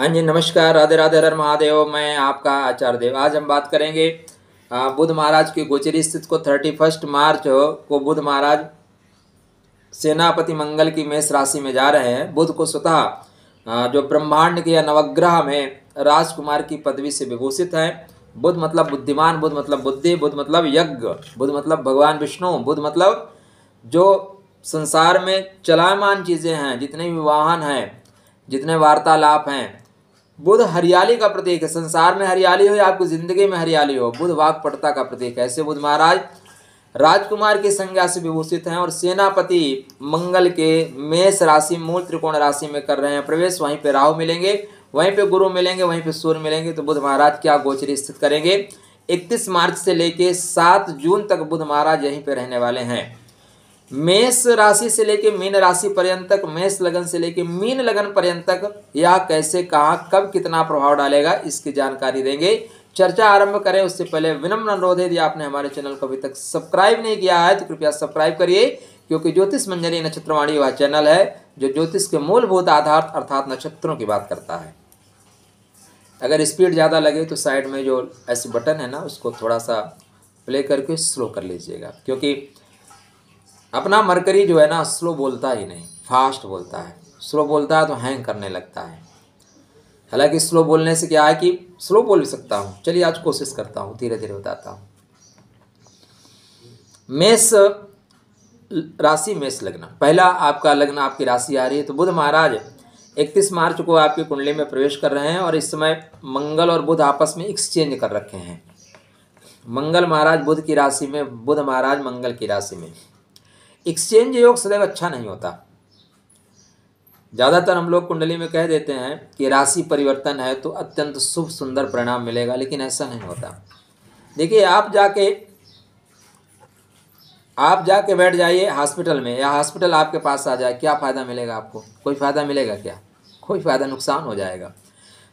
हाँ जी नमस्कार राधे राधे हर महादेव मैं आपका आचार्य देव आज हम बात करेंगे बुद्ध महाराज की गोचरी स्थित को थर्टी फर्स्ट मार्च को बुद्ध महाराज सेनापति मंगल की मेष राशि में जा रहे हैं बुद्ध को स्वतः जो ब्रह्मांड के या नवग्रह में राजकुमार की पदवी से विभूषित हैं बुद्ध मतलब बुद्धिमान बुद्ध मतलब बुद्धि बुद्ध मतलब यज्ञ बुद्ध मतलब भगवान विष्णु बुद्ध मतलब जो संसार में चलायमान चीज़ें हैं जितने भी वाहन हैं जितने वार्तालाप हैं बुध हरियाली का प्रतीक है संसार में हरियाली हो या आपकी ज़िंदगी में हरियाली हो बुध वाक्पटता का प्रतीक है ऐसे बुध महाराज राजकुमार की संज्ञा से विभूषित हैं और सेनापति मंगल के मेष राशि मूल त्रिकोण राशि में कर रहे हैं प्रवेश वहीं पे राहु मिलेंगे वहीं पे गुरु मिलेंगे वहीं पे सूर्य मिलेंगे तो बुध महाराज क्या गोचरी स्थित करेंगे इकतीस मार्च से लेके सात जून तक बुध महाराज यहीं पे रहने वाले हैं मेष राशि से लेकर मीन राशि पर्यंत तक मेष लगन से लेकर मीन लगन पर्यंत तक यह कैसे कहाँ कब कितना प्रभाव डालेगा इसकी जानकारी देंगे चर्चा आरंभ करें उससे पहले विनम्र अनुरोध है यदि आपने हमारे चैनल को अभी तक सब्सक्राइब नहीं किया है तो कृपया सब्सक्राइब करिए क्योंकि ज्योतिष मंजरी नक्षत्रवाणी वह चैनल है जो ज्योतिष के मूलभूत आधार अर्थात नक्षत्रों की बात करता है अगर स्पीड ज़्यादा लगे तो साइड में जो ऐसे बटन है ना उसको थोड़ा सा प्ले करके स्लो कर लीजिएगा क्योंकि अपना मरकरी जो है ना स्लो बोलता ही नहीं फास्ट बोलता है स्लो बोलता है तो हैंग करने लगता है हालांकि स्लो बोलने से क्या है कि स्लो बोल भी सकता हूँ चलिए आज कोशिश करता हूँ धीरे धीरे बताता हूँ मेष राशि मेष लग्न पहला आपका लग्न आपकी राशि आ रही है तो बुध महाराज 31 मार्च को आपकी कुंडली में प्रवेश कर रहे हैं और इस समय मंगल और बुध आपस में एक्सचेंज कर रखे हैं मंगल महाराज बुध की राशि में बुध महाराज मंगल की राशि में एक्सचेंज योग सदैव अच्छा नहीं होता ज़्यादातर हम लोग कुंडली में कह देते हैं कि राशि परिवर्तन है तो अत्यंत शुभ सुंदर परिणाम मिलेगा लेकिन ऐसा नहीं होता देखिए आप जाके आप जाके बैठ जाइए हॉस्पिटल में या हॉस्पिटल आपके पास आ जाए क्या फ़ायदा मिलेगा आपको कोई फ़ायदा मिलेगा क्या कोई फ़ायदा नुकसान हो जाएगा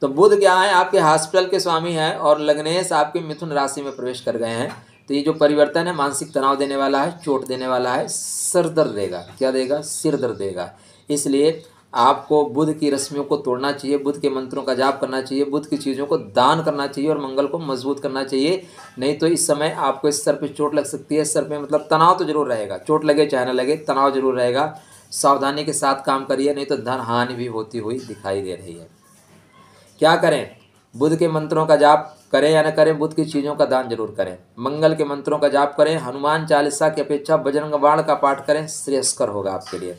तो बुध क्या है आपके हॉस्पिटल के स्वामी हैं और लग्नेश आपके मिथुन राशि में प्रवेश कर गए हैं तो ये जो परिवर्तन है मानसिक तनाव देने वाला है चोट देने वाला है सर दर्द देगा क्या देगा सिर दर्द देगा इसलिए आपको बुद्ध की रस्मियों को तोड़ना चाहिए बुद्ध के मंत्रों का जाप करना चाहिए बुद्ध की चीज़ों को दान करना चाहिए और मंगल को मजबूत करना चाहिए नहीं तो इस समय आपको इस सर पे चोट लग सकती है सर पे मतलब तनाव तो जरूर रहेगा चोट लगे चाहे ना लगे तनाव जरूर रहेगा सावधानी के साथ काम करिए नहीं तो धन हानि भी होती हुई दिखाई दे रही है क्या करें बुद्ध के मंत्रों का जाप करें या न करें बुद्ध की चीज़ों का दान जरूर करें मंगल के मंत्रों का जाप करें हनुमान चालीसा की अपेक्षा बजरंग बाण का पाठ करें श्रेयस्कर होगा आपके लिए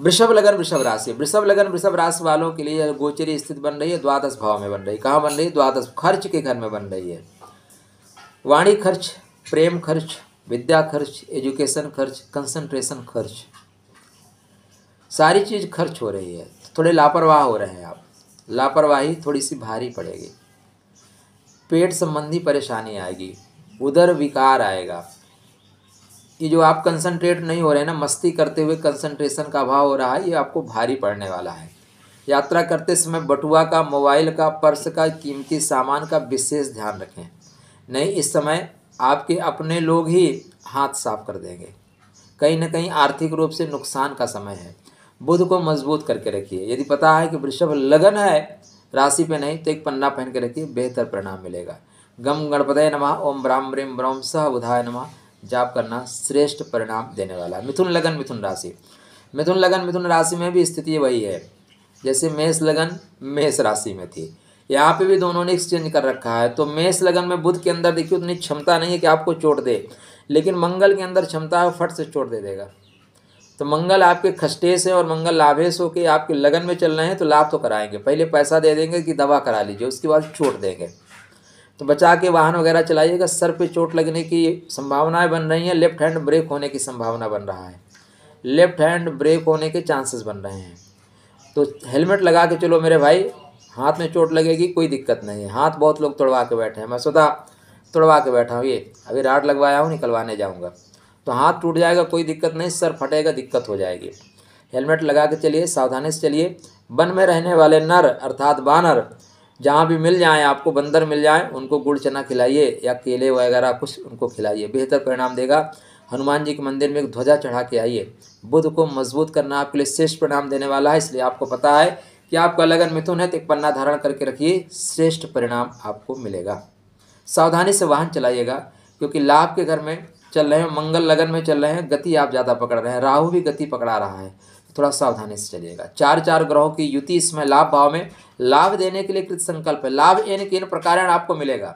वृषभ लगन वृषभ राशि वृषभ लगन वृषभ राशि वालों के लिए गोचरी स्थिति बन रही है द्वादश भाव में बन रही है कहाँ बन रही है द्वादश खर्च के घर में बन रही है वाणी खर्च प्रेम खर्च विद्या खर्च एजुकेशन खर्च कंसंट्रेशन खर्च सारी चीज़ खर्च हो रही है थोड़े लापरवाह हो रहे हैं आप लापरवाही थोड़ी सी भारी पड़ेगी पेट संबंधी परेशानी आएगी उधर विकार आएगा ये जो आप कंसंट्रेट नहीं हो रहे ना मस्ती करते हुए कंसंट्रेशन का अभाव हो रहा है ये आपको भारी पड़ने वाला है यात्रा करते समय बटुआ का मोबाइल का पर्स का कीमती सामान का विशेष ध्यान रखें नहीं इस समय आपके अपने लोग ही हाथ साफ कर देंगे कहीं ना कहीं आर्थिक रूप से नुकसान का समय है बुध को मजबूत करके रखिए यदि पता है कि वृषभ लगन है राशि पे नहीं तो एक पन्ना पहन के रखिए बेहतर परिणाम मिलेगा गम गणपतय नमः ओम ब्राम ब्रीम ब्रह्म सह बुधाय नमः जाप करना श्रेष्ठ परिणाम देने वाला है मिथुन लगन मिथुन राशि मिथुन लगन मिथुन राशि में भी स्थिति वही है जैसे मेष लगन मेष राशि में थी यहाँ पे भी दोनों ने एक्सचेंज कर रखा है तो मेष लगन में बुध के अंदर देखिए उतनी क्षमता नहीं है कि आपको चोट दे लेकिन मंगल के अंदर क्षमता है फट से चोट दे देगा तो मंगल आपके खस्टेस है और मंगल लाभेश होकर आपके लगन में चल रहे हैं तो लाभ तो कराएंगे पहले पैसा दे देंगे कि दवा करा लीजिए उसके बाद चोट देंगे तो बचा के वाहन वगैरह चलाइएगा सर पे चोट लगने की संभावनाएं बन रही हैं लेफ्ट हैंड ब्रेक होने की संभावना बन रहा है लेफ्ट हैंड ब्रेक होने के चांसेस बन रहे हैं तो हेलमेट लगा के चलो मेरे भाई हाथ में चोट लगेगी कोई दिक्कत नहीं है हाथ बहुत लोग तोड़वा के बैठे हैं मैं सुधा तोड़वा के बैठा हूँ ये अभी राड लगवाया हूँ निकलवाने जाऊँगा तो हाथ टूट जाएगा कोई दिक्कत नहीं सर फटेगा दिक्कत हो जाएगी हेलमेट लगा के चलिए सावधानी से चलिए वन में रहने वाले नर अर्थात बानर जहाँ भी मिल जाएँ आपको बंदर मिल जाएँ उनको गुड़ चना खिलाइए या केले वगैरह कुछ उनको खिलाइए बेहतर परिणाम देगा हनुमान जी के मंदिर में एक ध्वजा चढ़ा के आइए बुध को मजबूत करना आपके लिए श्रेष्ठ परिणाम देने वाला है इसलिए आपको पता है कि आपका लगन मिथुन है तो एक पन्ना धारण करके रखिए श्रेष्ठ परिणाम आपको मिलेगा सावधानी से वाहन चलाइएगा क्योंकि लाभ के घर में चल रहे हैं मंगल लगन में चल रहे हैं गति आप ज़्यादा पकड़ रहे हैं राहु भी गति पकड़ा रहा है थोड़ा सावधानी से चलिएगा चार चार ग्रहों की युति इसमें लाभ भाव में लाभ देने के लिए कृत संकल्प है लाभ इन किन प्रकार आपको मिलेगा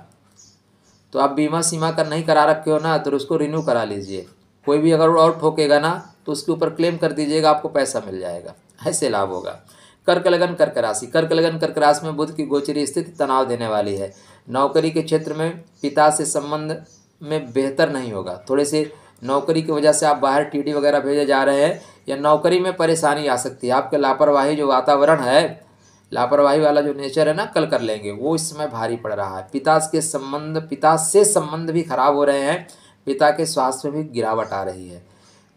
तो आप बीमा सीमा का नहीं करा रखे हो ना तो उसको रिन्यू करा लीजिए कोई भी अगर और ठोकेगा ना तो उसके ऊपर क्लेम कर दीजिएगा आपको पैसा मिल जाएगा ऐसे लाभ होगा कर्क लगन कर्क राशि कर्क लगन कर्क राशि में बुद्ध की गोचरी स्थिति तनाव देने वाली है नौकरी के क्षेत्र में पिता से संबंध में बेहतर नहीं होगा थोड़े से नौकरी की वजह से आप बाहर टीडी वगैरह भेजे जा रहे हैं या नौकरी में परेशानी आ सकती है आपके लापरवाही जो वातावरण है लापरवाही वाला जो नेचर है ना कल कर लेंगे वो इस समय भारी पड़ रहा है पिता के संबंध पिता से संबंध भी खराब हो रहे हैं पिता के स्वास्थ्य में भी गिरावट आ रही है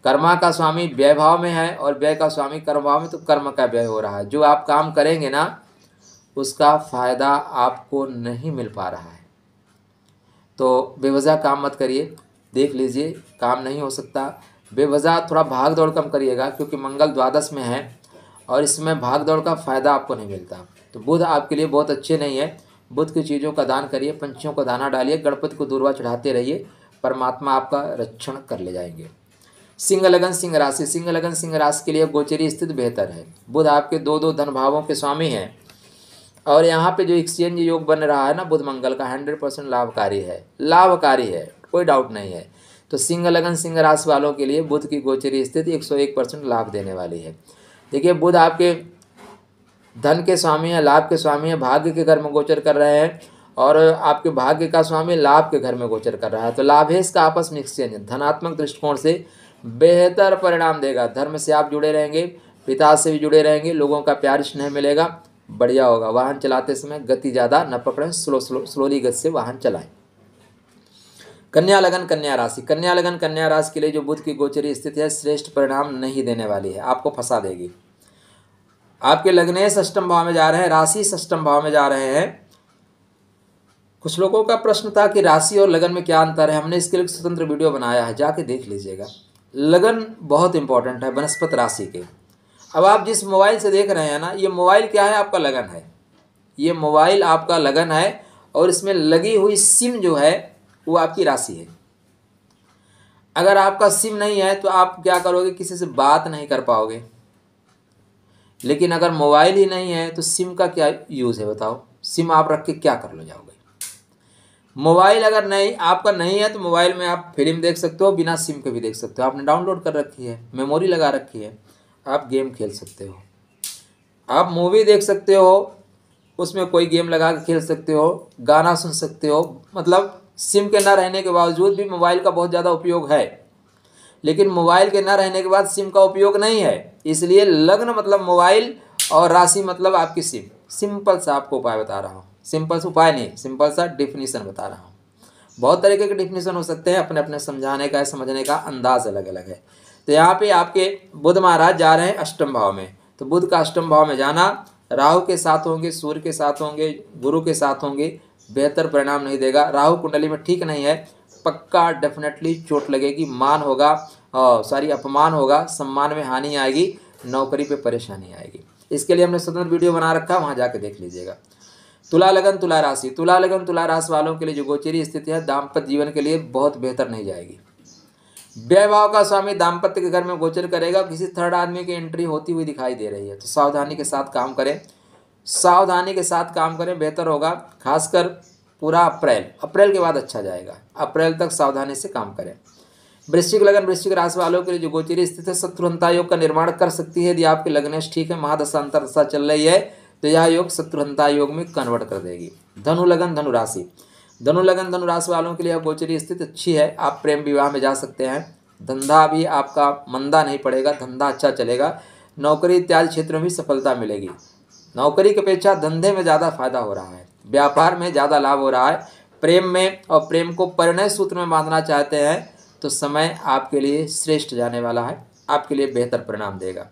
कर्मा का स्वामी व्यय भाव में है और व्यय का स्वामी कर्म भाव में तो कर्म का व्यय हो रहा है जो आप काम करेंगे ना उसका फायदा आपको नहीं मिल पा रहा है तो बेवजह काम मत करिए देख लीजिए काम नहीं हो सकता बेवजह थोड़ा भाग दौड़ कम करिएगा क्योंकि मंगल द्वादश में है और इसमें भाग दौड़ का फ़ायदा आपको नहीं मिलता तो बुध आपके लिए बहुत अच्छे नहीं है बुध की चीज़ों का दान करिए पंछियों को दाना डालिए गणपति को दूरवा चढ़ाते रहिए परमात्मा आपका रक्षण कर ले जाएंगे सिंह लगन सिंह राशि सिंह लगन सिंह राशि के लिए गोचरी स्थिति बेहतर है बुध आपके दो दो धन भावों के स्वामी हैं और यहाँ पे जो एक्सचेंज योग बन रहा है ना बुध मंगल का हंड्रेड परसेंट लाभकारी है लाभकारी है कोई डाउट नहीं है तो सिंह लगन सिंह राशि वालों के लिए बुध की गोचरी स्थिति एक सौ एक परसेंट लाभ देने वाली है देखिए बुध आपके धन के स्वामी हैं लाभ के स्वामी हैं भाग्य के घर में गोचर कर रहे हैं और आपके भाग्य का स्वामी लाभ के घर में गोचर कर रहा है तो लाभेश का आपस में एक्सचेंज धनात्मक दृष्टिकोण से बेहतर परिणाम देगा धर्म से आप जुड़े रहेंगे पिता से भी जुड़े रहेंगे लोगों का प्यार स्नेह मिलेगा बढ़िया होगा वाहन चलाते समय गति ज़्यादा न पकड़ें स्लो स्लो स्लोली गति से वाहन चलाएं कन्या लगन कन्या राशि कन्या लगन कन्या राशि के लिए जो बुध की गोचरी स्थिति है श्रेष्ठ परिणाम नहीं देने वाली है आपको फंसा देगी आपके लगने सष्टम भाव में जा रहे हैं राशि सष्टम भाव में जा रहे हैं कुछ लोगों का प्रश्न था कि राशि और लगन में क्या अंतर है हमने इसके लिए स्वतंत्र वीडियो बनाया है जाके देख लीजिएगा लगन बहुत इंपॉर्टेंट है वनस्पत राशि के अब आप जिस मोबाइल से देख रहे हैं ना ये मोबाइल क्या है आपका लगन है ये मोबाइल आपका लगन है और इसमें लगी हुई सिम जो है वो आपकी राशि है अगर आपका सिम नहीं है तो आप क्या करोगे किसी से बात नहीं कर पाओगे लेकिन अगर मोबाइल ही नहीं है तो सिम का क्या यूज़ है बताओ सिम आप रख के क्या कर लो जाओगे मोबाइल अगर नहीं आपका नहीं है तो मोबाइल में आप फिल्म देख सकते हो बिना सिम के भी देख सकते हो आपने डाउनलोड कर रखी है मेमोरी लगा रखी है आप गेम खेल सकते हो आप मूवी देख सकते हो उसमें कोई गेम लगा के खेल सकते हो गाना सुन सकते हो मतलब सिम के ना रहने के बावजूद भी मोबाइल का बहुत ज़्यादा उपयोग है लेकिन मोबाइल के ना रहने के बाद सिम का उपयोग नहीं है इसलिए लग्न मतलब मोबाइल और राशि मतलब आपकी सिम सिंपल सा आपको उपाय बता रहा हूँ सिंपल सा उपाय नहीं सिंपल सा डिफिनीसन बता रहा हूँ बहुत तरीके के डिफिनीसन हो सकते हैं अपने अपने समझाने का समझने का अंदाज़ अलग अलग है तो यहाँ पे आपके बुध महाराज जा रहे हैं अष्टम भाव में तो बुध का अष्टम भाव में जाना राहु के साथ होंगे सूर्य के साथ होंगे गुरु के साथ होंगे बेहतर परिणाम नहीं देगा राहु कुंडली में ठीक नहीं है पक्का डेफिनेटली चोट लगेगी मान होगा और सॉरी अपमान होगा सम्मान में हानि आएगी नौकरी पे परेशानी आएगी इसके लिए हमने स्वतंत्र वीडियो बना रखा वहाँ जाके देख लीजिएगा तुला लगन तुला राशि तुला लगन तुला राशि वालों के लिए जो गोचरी स्थिति है दाम्पत्य जीवन के लिए बहुत बेहतर नहीं जाएगी व्यभाव का स्वामी दाम्पत्य के घर में गोचर करेगा किसी थर्ड आदमी की एंट्री होती हुई दिखाई दे रही है तो सावधानी के साथ काम करें सावधानी के साथ काम करें बेहतर होगा खासकर पूरा अप्रैल अप्रैल के बाद अच्छा जाएगा अप्रैल तक सावधानी से काम करें वृश्चिक लगन वृश्चिक राशि वालों के लिए जो गोचरी स्थिति है शत्रुहंता योग का निर्माण कर सकती है यदि आपके लग्नेश ठीक है महादशांतर दशा चल रही है तो यह योग शत्रुहंता योग में कन्वर्ट कर देगी धनु लगन धनु राशि धनु लगन धनु राशि वालों के लिए गोचरी स्थिति अच्छी है आप प्रेम विवाह में जा सकते हैं धंधा भी आपका मंदा नहीं पड़ेगा धंधा अच्छा चलेगा नौकरी इत्यादि क्षेत्र में भी सफलता मिलेगी नौकरी की अपेक्षा धंधे में ज़्यादा फायदा हो रहा है व्यापार में ज़्यादा लाभ हो रहा है प्रेम में और प्रेम को परिणय सूत्र में बांधना चाहते हैं तो समय आपके लिए श्रेष्ठ जाने वाला है आपके लिए बेहतर परिणाम देगा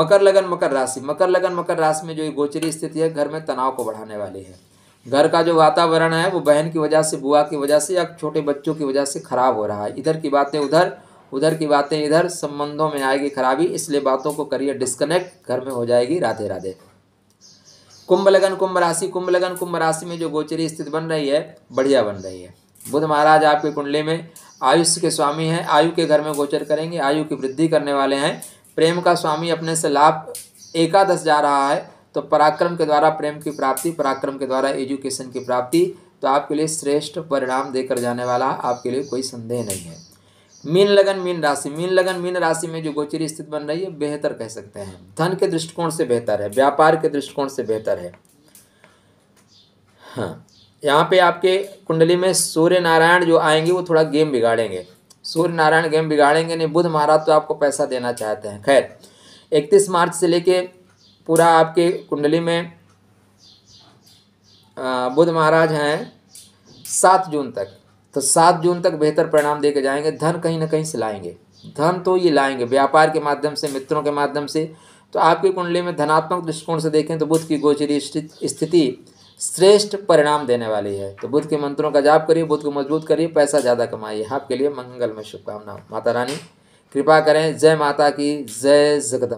मकर लगन मकर राशि मकर लगन मकर राशि में जो गोचरी स्थिति है घर में तनाव को बढ़ाने वाली है घर का जो वातावरण है वो बहन की वजह से बुआ की वजह से या छोटे बच्चों की वजह से ख़राब हो रहा है इधर की बातें उधर उधर की बातें इधर संबंधों में आएगी खराबी इसलिए बातों को करिए डिस्कनेक्ट घर में हो जाएगी राधे राधे कुंभ लगन कुंभ राशि कुंभ लगन कुंभ राशि में जो गोचरी स्थिति बन रही है बढ़िया बन रही है बुध महाराज आपके कुंडली में आयुष के स्वामी हैं आयु के घर में गोचर करेंगे आयु की वृद्धि करने वाले हैं प्रेम का स्वामी अपने से लाभ एकादश जा रहा है तो पराक्रम के द्वारा प्रेम की प्राप्ति पराक्रम के द्वारा एजुकेशन की प्राप्ति तो आपके लिए श्रेष्ठ परिणाम देकर जाने वाला आपके लिए कोई संदेह नहीं है मीन लगन मीन राशि मीन लगन मीन राशि में जो गोचरी स्थिति बन रही है बेहतर कह सकते हैं धन के दृष्टिकोण से बेहतर है व्यापार के दृष्टिकोण से बेहतर है हाँ यहाँ पे आपके कुंडली में सूर्य नारायण जो आएंगे वो थोड़ा गेम बिगाड़ेंगे सूर्य नारायण गेम बिगाड़ेंगे नहीं बुध महाराज तो आपको पैसा देना चाहते हैं खैर इकतीस मार्च से लेके पूरा आपके कुंडली में बुध महाराज हैं सात जून तक तो सात जून तक बेहतर परिणाम दे के जाएंगे धन कहीं ना कहीं से लाएंगे धन तो ये लाएंगे व्यापार के माध्यम से मित्रों के माध्यम से तो आपकी कुंडली में धनात्मक दृष्टिकोण से देखें तो बुद्ध की गोचरी स्थिति श्रेष्ठ परिणाम देने वाली है तो बुद्ध के मंत्रों का जाप करिए बुध को मजबूत करिए पैसा ज़्यादा कमाइए आपके लिए मंगलमय शुभकामना माता रानी कृपा करें जय माता की जय जगदम